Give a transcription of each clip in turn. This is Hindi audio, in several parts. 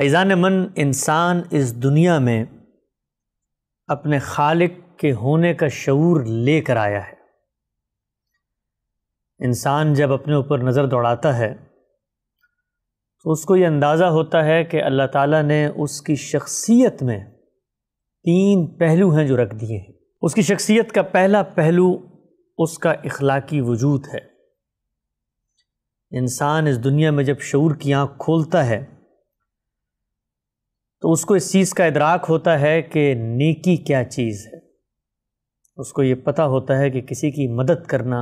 ऐज़ान मन इंसान इस दुनिया में अपने खालिक के होने का शूर लेकर आया है इंसान जब अपने ऊपर नज़र दौड़ाता है तो उसको ये अंदाज़ा होता है कि अल्लाह ताला ने उसकी शख्सियत में तीन पहलू हैं जो रख दिए हैं उसकी शख्सियत का पहला पहलू उसका इखलाकी वजूद है इंसान इस दुनिया में जब शूर की आँख खोलता है तो उसको इस चीज़ का इदराक होता है कि नेकी क्या चीज़ है उसको ये पता होता है कि किसी की मदद करना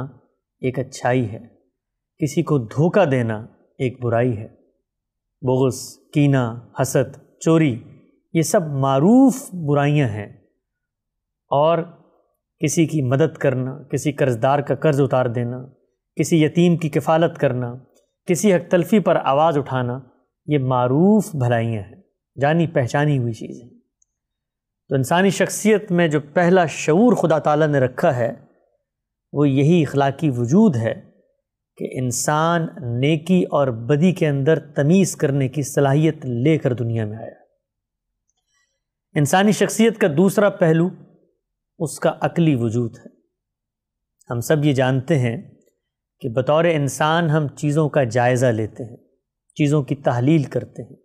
एक अच्छाई है किसी को धोखा देना एक बुराई है बोगस कीना हसद चोरी ये सब मारूफ बुराइयां हैं और किसी की मदद करना किसी कर्जदार का कर्ज उतार देना किसी यतीम की किफ़ालत करना किसी हक तलफी पर आवाज़ उठाना ये मारूफ भलाइयाँ हैं जानी पहचानी हुई चीज़ है तो इंसानी शख्सियत में जो पहला शूर खुदा ताला ने रखा है वो यही इखलाकी वजूद है कि इंसान नेकी और बदी के अंदर तमीज़ करने की सलाहियत लेकर दुनिया में आया इंसानी शख्सियत का दूसरा पहलू उसका अकली वजूद है हम सब ये जानते हैं कि बतौर इंसान हम चीज़ों का जायज़ा लेते हैं चीज़ों की तहलील करते हैं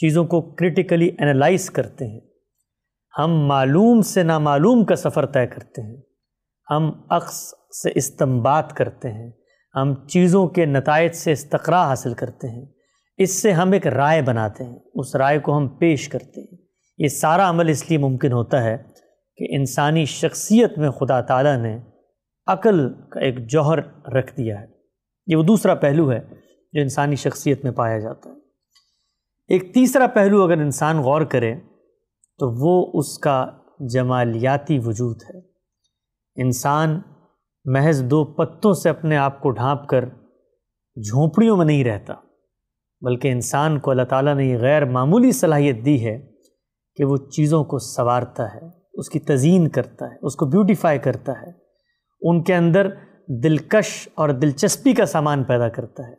चीज़ों को क्रिटिकली एनालाइज करते हैं हम मालूम से नामालूम का सफ़र तय करते हैं हम अक्स से इस्तम्बात करते हैं हम चीज़ों के नतज से इस्तरा हासिल करते हैं इससे हम एक राय बनाते हैं उस राय को हम पेश करते हैं ये सारा अमल इसलिए मुमकिन होता है कि इंसानी शख्सियत में खुदा ताला ने अक़ल का एक जौहर रख दिया है ये वो दूसरा पहलू है जो इंसानी शख्सियत में पाया जाता है एक तीसरा पहलू अगर इंसान गौर करे तो वो उसका जमालियाती वजूद है इंसान महज दो पत्तों से अपने आप को ढाँप कर झोंपड़ियों में नहीं रहता बल्कि इंसान को अल्लाह ताला ने ये गैर मामूली सलाहियत दी है कि वो चीज़ों को संवारता है उसकी तजीन करता है उसको ब्यूटीफाई करता है उनके अंदर दिलकश और दिलचस्पी का सामान पैदा करता है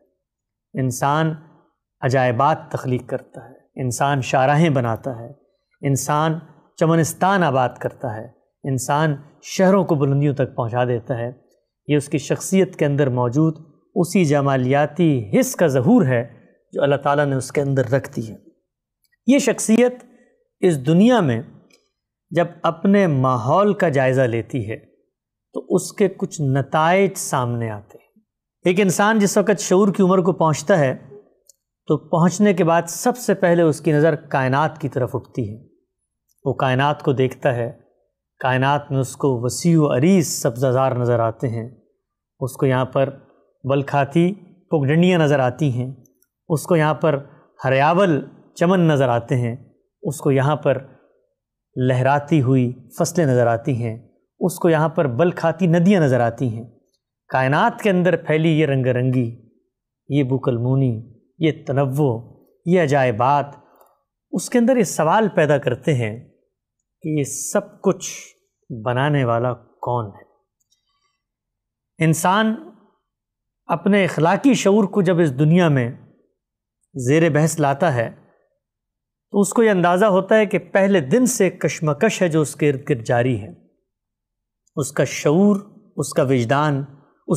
इंसान अजायबात तख्लीक करता है इंसान शाराहें बनाता है इंसान चमनस्तान आबाद करता है इंसान शहरों को बुलंदियों तक पहुंचा देता है ये उसकी शख्सियत के अंदर मौजूद उसी जमालियाती हिस्स का जहूर है जो अल्लाह ताला ने उसके अंदर रख दी है ये शख्सियत इस दुनिया में जब अपने माहौल का जायज़ा लेती है तो उसके कुछ नतज सामने आते हैं एक इंसान जिस वक्त शूर की उम्र को पहुंचता है तो पहुंचने के बाद सबसे पहले उसकी नज़र कायनात की तरफ उठती है वो कायनात को देखता है कायनात में उसको वसी अरीस सब्जाजार नज़र आते हैं उसको यहाँ पर बलखाती पगडंडियाँ नज़र आती हैं उसको यहाँ पर हरियावल चमन नज़र आते हैं उसको यहाँ पर लहराती हुई फसलें नज़र आती हैं उसको यहाँ पर बल खाती नदियाँ नज़र आती हैं कायनात के अंदर फैली ये रंग रंगी ये बुकलमूनी ये तनवो ये अजायबात उसके अंदर ये सवाल पैदा करते हैं कि ये सब कुछ बनाने वाला कौन है इंसान अपने अखलाकी शूर को जब इस दुनिया में ज़ेर बहस लाता है तो उसको ये अंदाज़ा होता है कि पहले दिन से कशमकश है जो उसके इर्द गिर्द जारी है उसका शूर उसका विजदान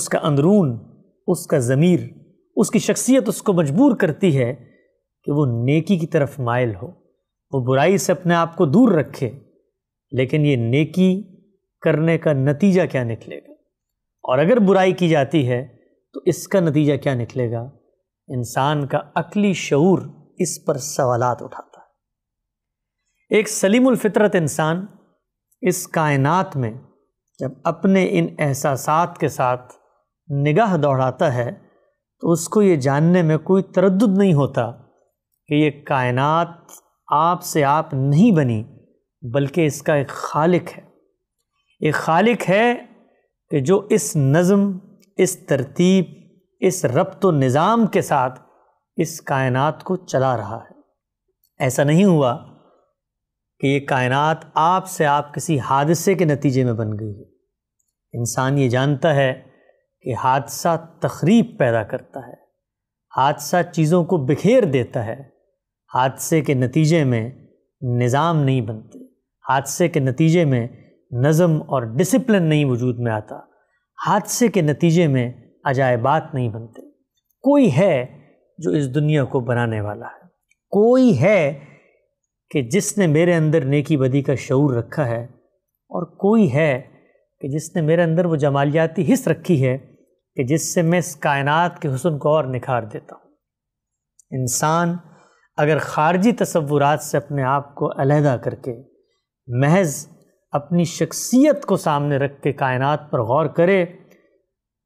उसका अंदरून उसका ज़मीर उसकी शख्सियत उसको मजबूर करती है कि वो नेकी की तरफ मायल हो वो बुराई से अपने आप को दूर रखे लेकिन ये नेकी करने का नतीजा क्या निकलेगा और अगर बुराई की जाती है तो इसका नतीजा क्या निकलेगा इंसान का अकली शूर इस पर सवालात उठाता है एक सलीमफ़ितरत इंसान इस कायनात में जब अपने इन एहसास के साथ निगाह दौड़ाता है तो उसको ये जानने में कोई तरद नहीं होता कि ये कायनात आप से आप नहीं बनी बल्कि इसका एक खालिक है एक खालिक है कि जो इस नज़म इस तरतीब इस रब्त निज़ाम के साथ इस कायनात को चला रहा है ऐसा नहीं हुआ कि ये कायनात आप से आप किसी हादसे के नतीजे में बन गई है इंसान ये जानता है कि हादसा तखरीब पैदा करता है हादसा चीज़ों को बिखेर देता है हादसे के नतीजे में निज़ाम नहीं बनते हादसे के नतीजे में नज़म और डिसिप्लिन नहीं वजूद में आता हादसे के नतीजे में अजायबात नहीं बनते कोई है जो इस दुनिया को बनाने वाला है कोई है कि जिसने मेरे अंदर नेकी बदी का शूर रखा है और कोई है कि जिसने मेरे अंदर वो जमालियाती हिस्स रखी है कि जिससे मैं इस कायनात के हुसन को और निखार देता हूँ इंसान अगर ख़ारजी तस्वुरात से अपने आप को अलहदा करके महज अपनी शख्सियत को सामने रख के कायनात पर गौर करे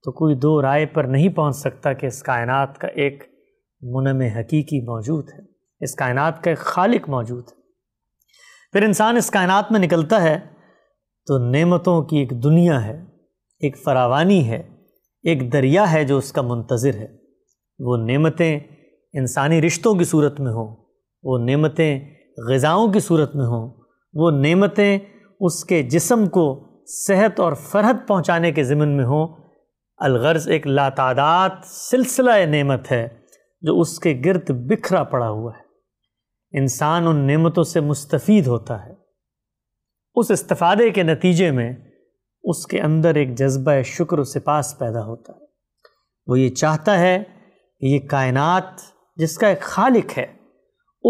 तो कोई दो राय पर नहीं पहुँच सकता कि इस कायनात का एक मुनम हकीकी मौजूद है इस कायनात का एक खालिक मौजूद है फिर इंसान इस कायनात में निकलता है तो नेमतों की एक दुनिया है एक फरावानी है एक दरिया है जो उसका मुंतज़र है वो नेमतें इंसानी रिश्तों की सूरत में हों वो नेमतें गज़ाओं की सूरत में हों वो नेमतें उसके जिसम को सेहत और फरहत पहुँचाने के ज़िमन में हों अलगर्ज़ एक लातादात सिलसिला नेमत है जो उसके गिरद बिखरा पड़ा हुआ है इंसान उन नेमतों से मुस्तफ़ होता है उस इस्तफ़ादे के नतीजे में उसके अंदर एक जज्बा शुक्र सिपास पैदा होता है वो ये चाहता है कि ये कायनात जिसका एक खालिक है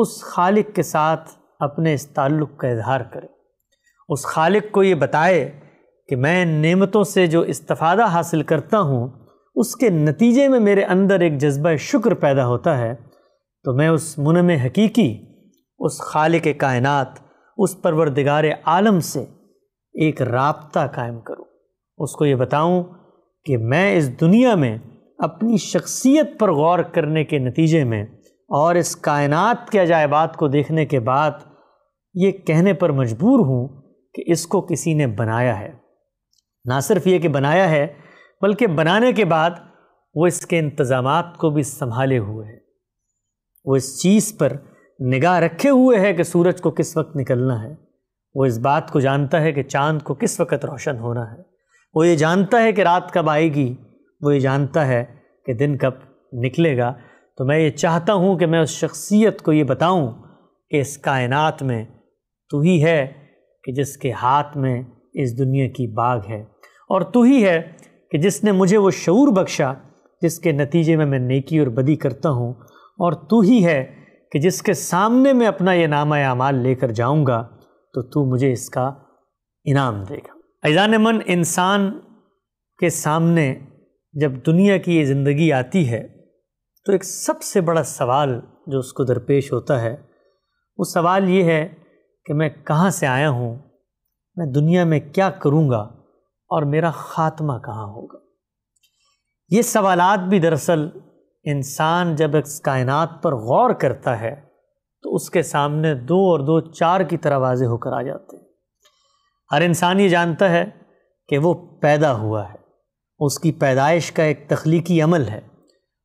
उस खालिक के साथ अपने इस ताल्लुक़ का इजहार करे उस खालिक को ये बताए कि मैं नेमतों से जो इस्तफ़ादा हासिल करता हूँ उसके नतीजे में मेरे अंदर एक जज्बा शुक्र पैदा होता है तो मैं उस मुनम हकीकी उस खालिक कायनात उस परवरदिगार आलम से एक रबता कायम करूँ उसको ये बताऊँ कि मैं इस दुनिया में अपनी शख्सियत पर गौर करने के नतीजे में और इस कायनात के अजायबात को देखने के बाद ये कहने पर मजबूर हूँ कि इसको किसी ने बनाया है ना सिर्फ ये कि बनाया है बल्कि बनाने के बाद वो इसके इंतज़ाम को भी संभाले हुए हैं वो इस चीज़ पर निगाह रखे हुए है कि सूरज को किस वक्त निकलना है वो इस बात को जानता है कि चांद को किस वक़्त रोशन होना है वो ये जानता है कि रात कब आएगी वो ये जानता है कि दिन कब निकलेगा तो मैं ये चाहता हूँ कि मैं उस शख्सियत को ये बताऊँ कि इस कायनात में तू ही है कि जिसके हाथ में इस दुनिया की बाग है और तू ही है कि जिसने मुझे वो शूर बख्शा जिसके नतीजे में मैं नेकी और बदी करता हूँ और तू ही है कि जिसके सामने मैं अपना ये नामा अमाल लेकर जाऊँगा तो तू मुझे इसका इनाम देगा ऐजान मन इंसान के सामने जब दुनिया की ये ज़िंदगी आती है तो एक सबसे बड़ा सवाल जो उसको दरपेश होता है वो सवाल ये है कि मैं कहाँ से आया हूँ मैं दुनिया में क्या करूँगा और मेरा ख़ात्मा कहाँ होगा ये सवालात भी दरअसल इंसान जब इस कायनात पर गौर करता है तो उसके सामने दो और दो चार की तरह वाज़े होकर आ जाते हैं हर इंसान ये जानता है कि वो पैदा हुआ है उसकी पैदाइश का एक तख्लीकी अमल है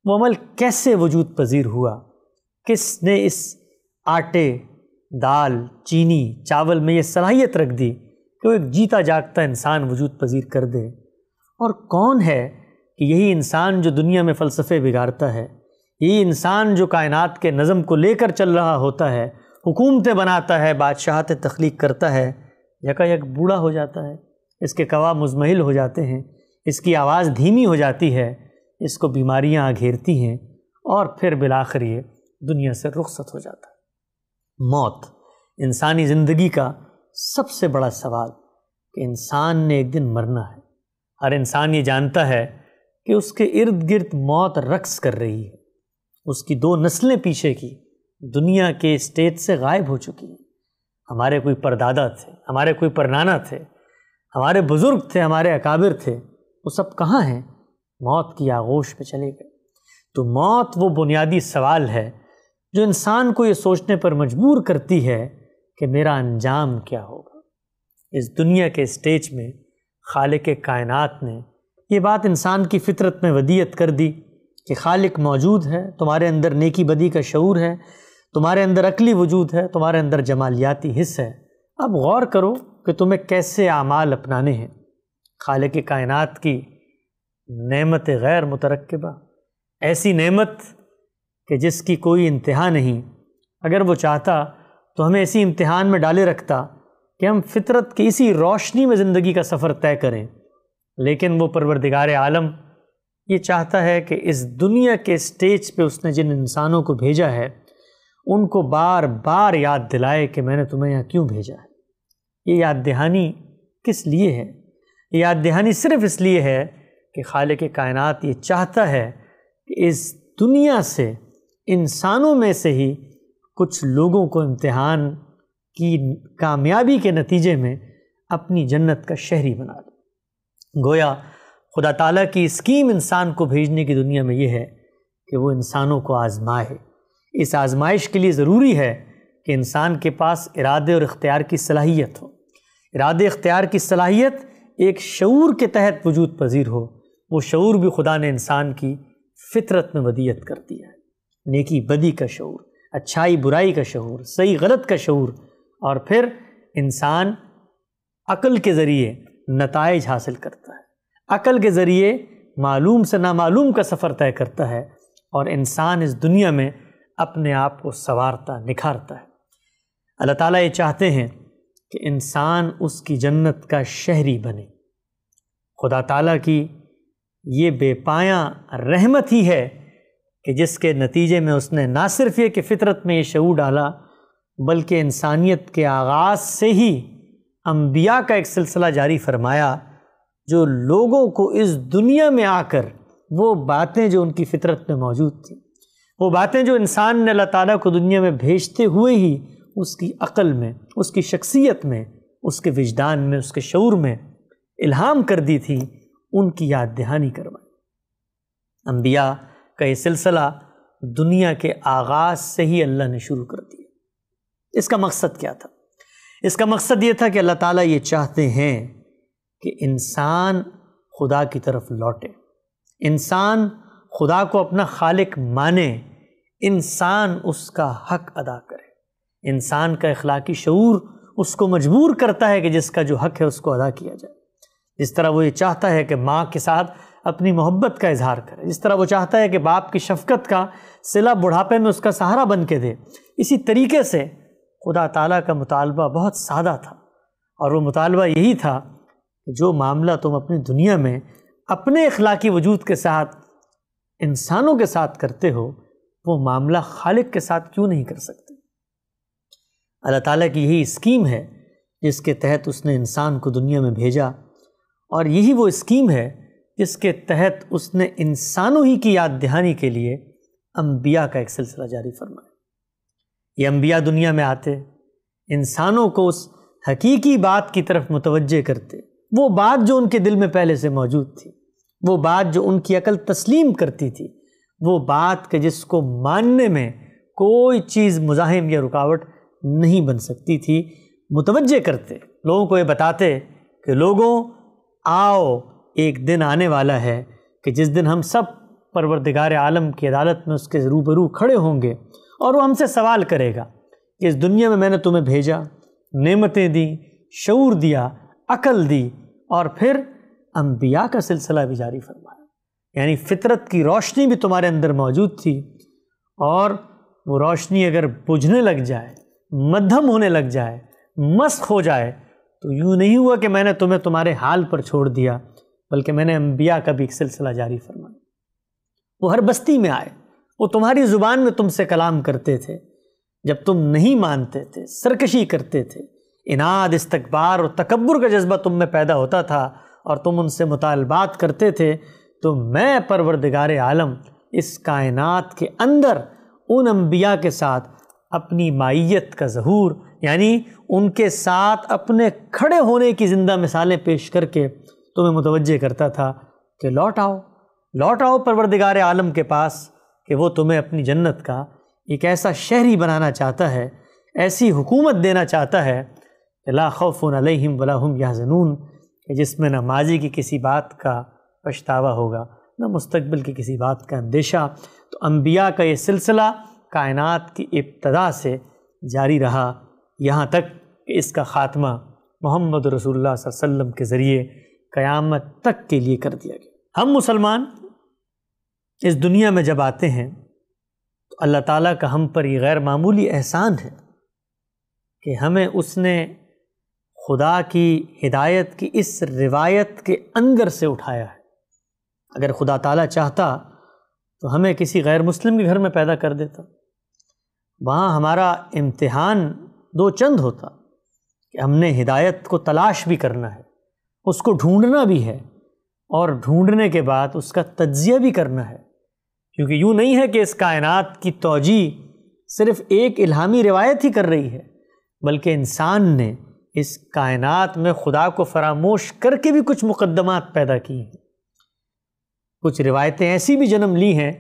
वो अमल कैसे वजूद पजीर हुआ किसने इस आटे दाल चीनी चावल में ये सलाहियत रख दी कि वो एक जीता जागता इंसान वजूद पजीर कर दे और कौन है कि यही इंसान जो दुनिया में फ़लसफ़े बिगाड़ता है ये इंसान जो कायनात के नज़म को लेकर चल रहा होता है हुकूमतें बनाता है बादशाहत तख्लीक करता है यकायक बूढ़ा हो जाता है इसके कवा मुजमहिल हो जाते हैं इसकी आवाज़ धीमी हो जाती है इसको बीमारियाँ घेरती हैं और फिर बिलाखर ये दुनिया से रुखसत हो जाता है मौत इंसानी ज़िंदगी का सबसे बड़ा सवाल कि इंसान ने एक दिन मरना है हर इंसान ये जानता है कि उसके इर्द गिर्द मौत रक्स कर रही है उसकी दो नस्लें पीछे की दुनिया के स्टेज से गायब हो चुकी हैं हमारे कोई परदादा थे हमारे कोई परनाना थे हमारे बुज़ुर्ग थे हमारे अकाबिर थे वो सब कहाँ हैं मौत की आगोश में चले गए तो मौत वो बुनियादी सवाल है जो इंसान को ये सोचने पर मजबूर करती है कि मेरा अंजाम क्या होगा इस दुनिया के स्टेज में खाले के कायनात ने ये बात इंसान की फितरत में वदियत कर दी कि खालिक मौजूद है तुम्हारे अंदर नेकी बदी का शूर है तुम्हारे अंदर अकली वजूद है तुम्हारे अंदर जमालियाती हिस्स है अब गौर करो कि तुम्हें कैसे आमाल अपनाने हैं खाल के कायनात की नमत गैर मुतरकबा ऐसी नमत कि जिसकी कोई इंतहा नहीं अगर वो चाहता तो हमें ऐसी इम्तहान में डाले रखता कि हम फितरत की इसी रोशनी में ज़िंदगी का सफ़र तय करें लेकिन वो परवरदिगार आलम ये चाहता है कि इस दुनिया के स्टेज पे उसने जिन इंसानों को भेजा है उनको बार बार याद दिलाए कि मैंने तुम्हें यहाँ क्यों भेजा है ये याद दहानी किस लिए है ये याद दहानी सिर्फ इसलिए है कि के कायनात ये चाहता है कि इस दुनिया से इंसानों में से ही कुछ लोगों को इम्तहान की कामयाबी के नतीजे में अपनी जन्नत का शहरी बना दे गोया खुदा ताला की स्कीम इंसान को भेजने की दुनिया में ये है कि वो इंसानों को आजमाए इस आजमाइश के लिए ज़रूरी है कि इंसान के पास इरादे और इख्तियार की सलाहियत हो इरादे इख्तियार की सलाहियत एक शूर के तहत वजूद पजीर हो वो शूर भी खुदा ने इंसान की फितरत में बदियत कर दिया है नेकी बदी का शूर अच्छाई बुराई का शूर सही गलत का शूर और फिर इंसान अक्ल के ज़रिए नतज हासिल करता है अकल के ज़रिए मालूम से नामालूम का सफ़र तय करता है और इंसान इस दुनिया में अपने आप को संवारता निखारता है अल्लाह ताला ये चाहते हैं कि इंसान उसकी जन्नत का शहरी बने खुदा ताला की ये बेपाया रहमत ही है कि जिसके नतीजे में उसने ना सिर्फ ये कि फ़ितरत में ये शूर डाला बल्कि इंसानियत के आगाज़ से ही अम्बिया का एक सिलसिला जारी फरमाया जो लोगों को इस दुनिया में आकर वो बातें जो उनकी फितरत में मौजूद थी वो बातें जो इंसान ने अल्लाह ताली को दुनिया में भेजते हुए ही उसकी अक़ल में उसकी शख्सियत में उसके विजदान में उसके शूर में इल्हाम कर दी थी उनकी याद दहानी करवाई अम्बिया का ये सिलसिला दुनिया के आगाज़ से ही अल्लाह ने शुरू कर दिया इसका मकसद क्या था इसका मकसद ये था कि अल्लाह ताला ये चाहते हैं कि इंसान खुदा की तरफ लौटे इंसान खुदा को अपना खालिक माने इंसान उसका हक अदा करे इंसान का अखलाकी शूर उसको मजबूर करता है कि जिसका जो हक है उसको अदा किया जाए जिस तरह वो ये चाहता है कि माँ के साथ अपनी मोहब्बत का इजहार करे जिस तरह वो चाहता है कि बाप की शफकत का सिला बुढ़ापे में उसका सहारा बन के दे इसी तरीके से खुदा ताला का मुतालबा बहुत सादा था और वो मुतालबा यही था जो मामला तुम अपनी दुनिया में अपने अखलाकी वजूद के साथ इंसानों के साथ करते हो वो मामला खालिक के साथ क्यों नहीं कर सकते अल्लाह ताला की यही स्कीम है जिसके तहत उसने इंसान को दुनिया में भेजा और यही वो स्कीम है जिसके तहत उसने इंसानों ही की याद दहानी के लिए अम्बिया का एक सिलसिला जारी फरमाया ये अम्बिया दुनिया में आते इंसानों को उस हकीकी बात की तरफ मुतवजह करते वो बात जो उनके दिल में पहले से मौजूद थी वो बात जो उनकी अकल तस्लीम करती थी वो बात के जिसको मानने में कोई चीज़ मुजाहिम या रुकावट नहीं बन सकती थी मुतवजह करते लोगों को ये बताते कि लोगों आओ एक दिन आने वाला है कि जिस दिन हम सब परवरदिगार आलम की अदालत में उसके रूबरू खड़े होंगे और वो हमसे सवाल करेगा कि इस दुनिया में मैंने तुम्हें भेजा नेमतें दी शूर दिया अकल दी और फिर अम्बिया का सिलसिला भी जारी फरमाया यानी फितरत की रोशनी भी तुम्हारे अंदर मौजूद थी और वो रोशनी अगर बुझने लग जाए मध्यम होने लग जाए मस्क हो जाए तो यूँ नहीं हुआ कि मैंने तुम्हें तुम्हारे हाल पर छोड़ दिया बल्कि मैंने अम्बिया का भी एक सिलसिला जारी फरमाया वो हर बस्ती में आए वो तुम्हारी ज़ुबान में तुमसे कलाम करते थे जब तुम नहीं मानते थे सरकशी करते थे इनाद इस्तकबार और तकबर का जज्बा तुम में पैदा होता था और तुम उनसे मुतालबात करते थे तो मैं परवरदिगार आलम इस कायनात के अंदर उन अम्बिया के साथ अपनी माइत का जहूर यानी उनके साथ अपने खड़े होने की ज़िंदा मिसालें पेश करके तुम्हें मुतवजह करता था कि लौट आओ लौट आओ परवरदिगार आलम के पास कि वो तुम्हें अपनी जन्नत का एक ऐसा शहरी बनाना चाहता है ऐसी हुकूमत देना चाहता है ला खौफ़ अलैहिम वलाहम या जनून कि जिसमें न माजी की किसी बात का पछतावा होगा न मुस्तबिल की किसी बात का अंदेशा तो अम्बिया का ये सिलसिला कायनात की इब्तदा से जारी रहा यहाँ तक कि इसका ख़ात्मा मोहम्मद रसूल के ज़रिए क़यामत तक के लिए कर दिया गया हम मुसलमान इस दुनिया में जब आते हैं तो अल्लाह ताला का हम पर ये गैर मामूली एहसान है कि हमें उसने खुदा की हिदायत की इस रिवायत के अंदर से उठाया है अगर खुदा ताला चाहता तो हमें किसी गैर मुस्लिम के घर में पैदा कर देता वहाँ हमारा इम्तिहान दो चंद होता कि हमने हिदायत को तलाश भी करना है उसको ढूंढना भी है और ढूंढने के बाद उसका तज्जिया भी करना है क्योंकि यूँ नहीं है कि इस कायनात की तोजी सिर्फ़ एक इल्हामी रिवायत ही कर रही है बल्कि इंसान ने इस कायनात में खुदा को फरामोश करके भी कुछ मुकदमात पैदा किए हैं कुछ रिवायतें ऐसी भी जन्म ली हैं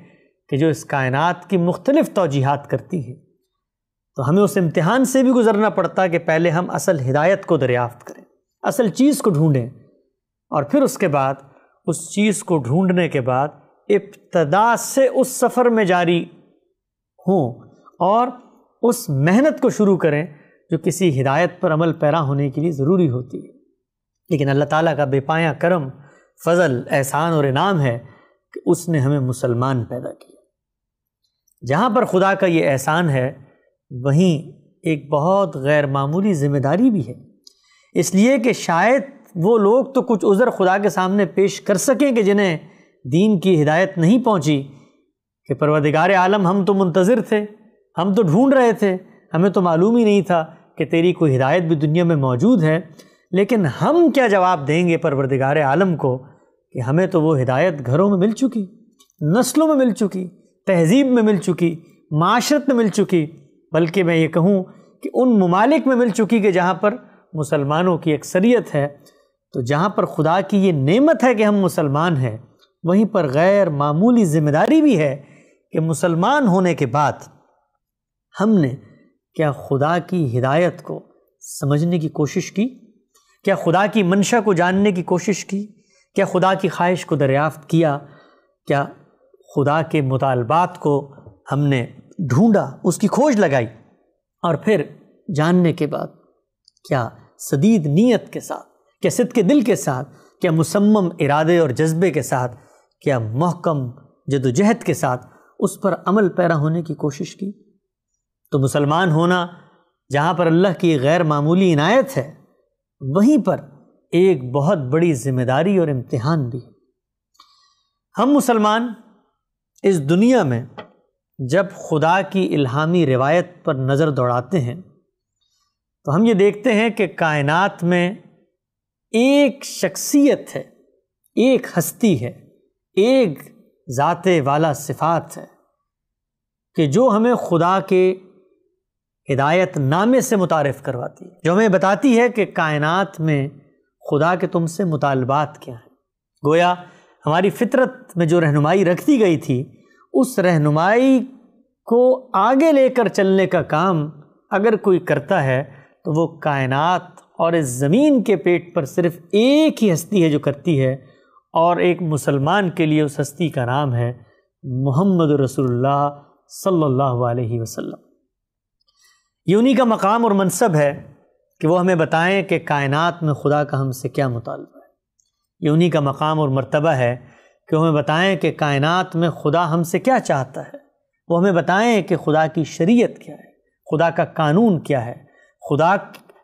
कि जो इस कायनात की मुख्तलिफ तोजीहत करती हैं तो हमें उस इम्तहान से भी गुज़रना पड़ता कि पहले हम असल हिदायत को दरियाफ्त करें असल चीज़ को ढूँढें और फिर उसके बाद उस चीज़ को ढूँढने के बाद इब्तदा से उस सफ़र में जारी हों और उस मेहनत को शुरू करें जो किसी हिदायत पर अमल पैरा होने के लिए ज़रूरी होती है लेकिन अल्लाह ताला का बेपाया करम फ़ज़ल एहसान और इनाम है कि उसने हमें मुसलमान पैदा किया जहाँ पर खुदा का ये एहसान है वहीं एक बहुत गैर मामूली ज़िम्मेदारी भी है इसलिए कि शायद वो लोग तो कुछ उज़र खुदा के सामने पेश कर सकें कि जिन्हें दीन की हिदायत नहीं पहुँची कि परवदिगार आलम हम तो मुंतज़र थे हम तो ढूँढ रहे थे हमें तो मालूम ही नहीं था कि तेरी कोई हिदायत भी दुनिया में मौजूद है लेकिन हम क्या जवाब देंगे परवरदिगार आलम को कि हमें तो वो हिदायत घरों में मिल चुकी नस्लों में मिल चुकी तहजीब में मिल चुकी माशरत में मिल चुकी बल्कि मैं ये कहूँ कि उन ममालिक में मिल चुकी कि जहाँ पर मुसलमानों की अक्सरियत है तो जहाँ पर खुदा की ये नेमत है कि हम मुसलमान हैं वहीं पर गैर मामूली ज़िम्मेदारी भी है कि मुसलमान होने के बाद हमने क्या खुदा की हिदायत को समझने की कोशिश की क्या खुदा की मंशा को जानने की कोशिश की क्या खुदा की ख्वाहिश को दरियाफ़त किया क्या खुदा के मुतालबात को हमने ढूंढा उसकी खोज लगाई और फिर जानने के बाद क्या सदीद नीयत के साथ क्या सिद के दिल के साथ क्या मुसम्म इरादे और जज्बे के साथ क्या महकम जदोजहद के साथ उस पर अमल पैरा होने की कोशिश की तो मुसलमान होना जहाँ पर अल्लाह की गैर मामूली इनायत है वहीं पर एक बहुत बड़ी जिम्मेदारी और इम्तिहान भी हम मुसलमान इस दुनिया में जब खुदा की इल्हामी रिवायत पर नज़र दौड़ाते हैं तो हम ये देखते हैं कि कायनात में एक शख्सियत है एक हस्ती है एक ज़ाते वाला सिफात है कि जो हमें खुदा के हिदायत नामे से मुतारफ़ करवाती है जो हमें बताती है कि कायनात में खुदा के तुमसे मुतालबात क्या हैं गोया हमारी फितरत में जो रहनुमाई रख दी गई थी उस रहनुमाई को आगे लेकर चलने का काम अगर कोई करता है तो वो कायनात और इस ज़मीन के पेट पर सिर्फ एक ही हस्ती है जो करती है और एक मुसलमान के लिए उस हस्ती का नाम है मोहम्मद रसोल्ला सल्ला वसम ये उन्हीं का मकाम और मनसब है कि वो हमें बताएं कि कायनात में खुदा का हमसे क्या मुतालबा है ये उन्हीं का मकाम और मरतबा है कि हमें बताएं कि कायनात में खुदा हमसे क्या चाहता है वो हमें बताएं कि खुदा की शरीयत क्या है खुदा का कानून क्या है खुदा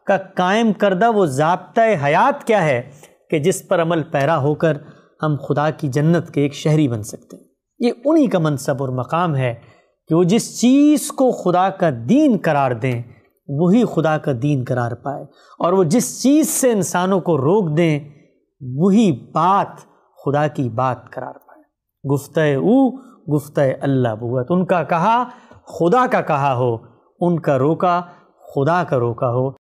का कायम करदा वो जबता हयात क्या है कि जिस पर अमल पैरा होकर हम खुदा की जन्नत के एक शहरी बन सकते हैं ये उन्हीं का मनसब और मकाम है कि वो जिस चीज़ को खुदा का दीन करार दें वही खुदा का दीन करार पाए और वो जिस चीज़ से इंसानों को रोक दें वही बात खुदा की बात करार पाए गुफ्त ऊ गुफ्त अल्लाह बुत तो उनका कहा खुदा का कहा हो उनका रोका खुदा का रोका हो